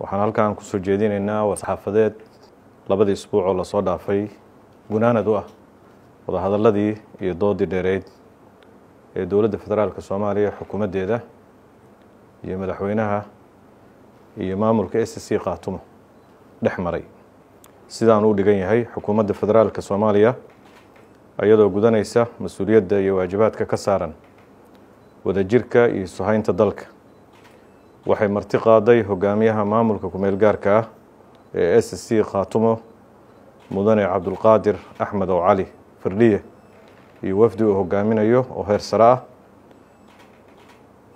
waxaan halkan kusoo jeedinaynaa saxaafadeed labadii isbuuc oo lasoo dhaafay gunaanad u ah wadahadalladii iyo doodii dheereyd ee dowladda federaalka soomaaliya xukuumaddeeda iyo madaxweynaha iyo maamulka a c c khaatumo dhex maray sidaan u dhigan yahay xukuumadda federaalka soomaaliya iyadoo gudanaysa mas-uuliyadda iyo waajibaadka ka saaran wadajirka iyo isu dalka waxay marti qaaday hogaamiyaha maamulka ku gaarka ah ee s c khaatumo mudane cabdulqaadir axmed oo cali firdhiye iyo wafdi uu hogaaminayo oo heer sare ah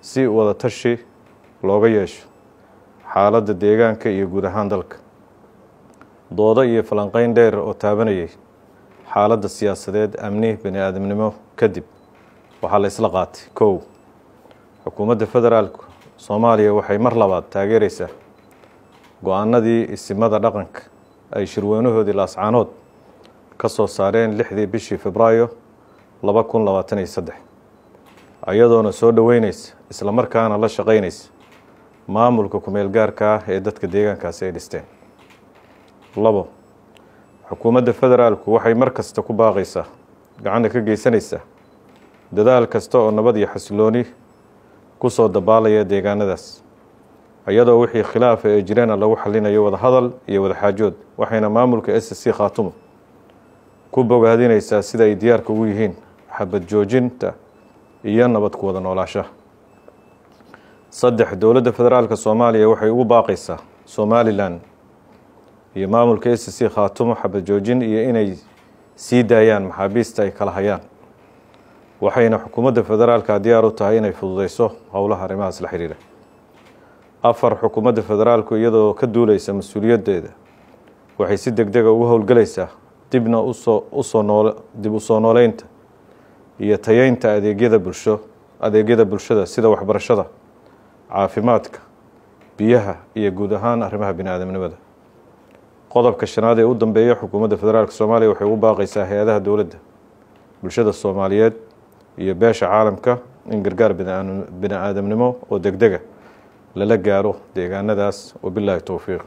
si wada tashi looga yeesho xaaladda deegaanka iyo guud ahaan dalka doodo iyo falanqayn dheer oo taabanayay xaaladda siyaasadeed amni bani aadamnimo kadib waxaa la isla qaatay kow xukuumadda federaalku soomaaliya waxay mar labaad taageeraysaa go-aanadii isimada dhaqanka ay shirweynahoodii laascaanood ka soo saareen lixdii bishii febraayo laba kun labaatan iyo saddex ayadoona soo isla markaana la shaqaynaysa maamulka ku-meelgaarka ah ee dadka deegaankaasi ay dhisteen labo xukuumadda federaalku waxay mar kasta ku baaqaysaa gacanta ka geysanaysaa dadaal kasta oo nabad iyo xasilooni ku soo dabaalaya deegaanadaas iyadoo wixii khilaafa ee jireena ah lagu xalinayo wadahadal iyo wadaxaajood waxayna maamulka s c khaatumo ku bogaadinaysaa sida ay diyaarka ugu yihiin xabad joojinta iyo nabad ku wada noolaashaha saddex dowladda federaalka soomaaliya waxay ugu baaqaysaa somalilan iyo maamulka s c khaatumo xabad joojin iyo inay sii daayaan maxaabiista ay kala hayaan waxayna xukuumadda federaalka diyaar u tahay inay fududeyso howlaha arrimahaas la xidhiidha afar xukuumadda federaalku iyadoo ka duuleysa mas-uuliyaddeeda waxay si deg dega ah ugu howlgalaysaa dibna usoo usoo nool dib u soo nooleynta iyo tayeynta adeegyada bulsho adeegyada bulshada sida waxbarashada caafimaadka biyaha iyo guud ahaan arrimaha bini aadamnimada qodobka shanaad ee u dambeeya xukuumadda federaalka soomaaliya waxay ugu baaqaysaa hay-adaha dowladda bulshada soomaaliyeed iyo beesha caalamka in gargaar bini aadamnimo oo degdega lala gaaro deegaanadaas wabilaahi towfiiq